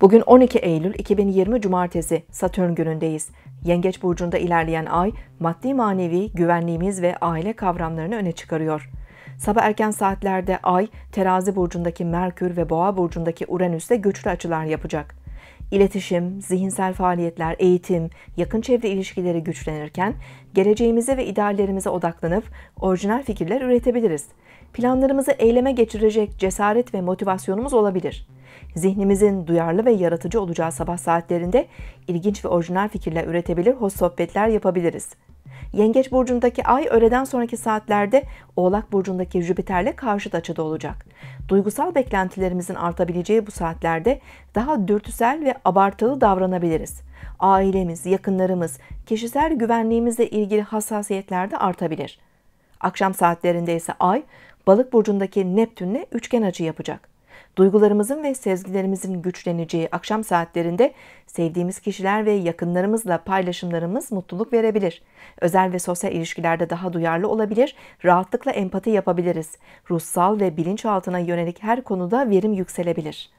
Bugün 12 Eylül 2020 Cumartesi Satürn günündeyiz. Yengeç burcunda ilerleyen ay maddi manevi güvenliğimiz ve aile kavramlarını öne çıkarıyor. Sabah erken saatlerde ay terazi burcundaki Merkür ve boğa burcundaki Uranüs'te güçlü açılar yapacak. İletişim, zihinsel faaliyetler, eğitim, yakın çevre ilişkileri güçlenirken geleceğimize ve ideallerimize odaklanıp orijinal fikirler üretebiliriz. Planlarımızı eyleme geçirecek cesaret ve motivasyonumuz olabilir.'' zihnimizin duyarlı ve yaratıcı olacağı sabah saatlerinde ilginç ve orijinal fikirler üretebilir, hoş sohbetler yapabiliriz. Yengeç burcundaki ay öğleden sonraki saatlerde Oğlak burcundaki Jüpiter'le karşıt açıda olacak. Duygusal beklentilerimizin artabileceği bu saatlerde daha dürtüsel ve abartılı davranabiliriz. Ailemiz, yakınlarımız, kişisel güvenliğimizle ilgili hassasiyetler de artabilir. Akşam saatlerinde ise ay Balık burcundaki Neptün'le üçgen açı yapacak duygularımızın ve sezgilerimizin güçleneceği akşam saatlerinde sevdiğimiz kişiler ve yakınlarımızla paylaşımlarımız mutluluk verebilir. Özel ve sosyal ilişkilerde daha duyarlı olabilir, rahatlıkla empati yapabiliriz. Ruhsal ve bilinçaltına yönelik her konuda verim yükselebilir.''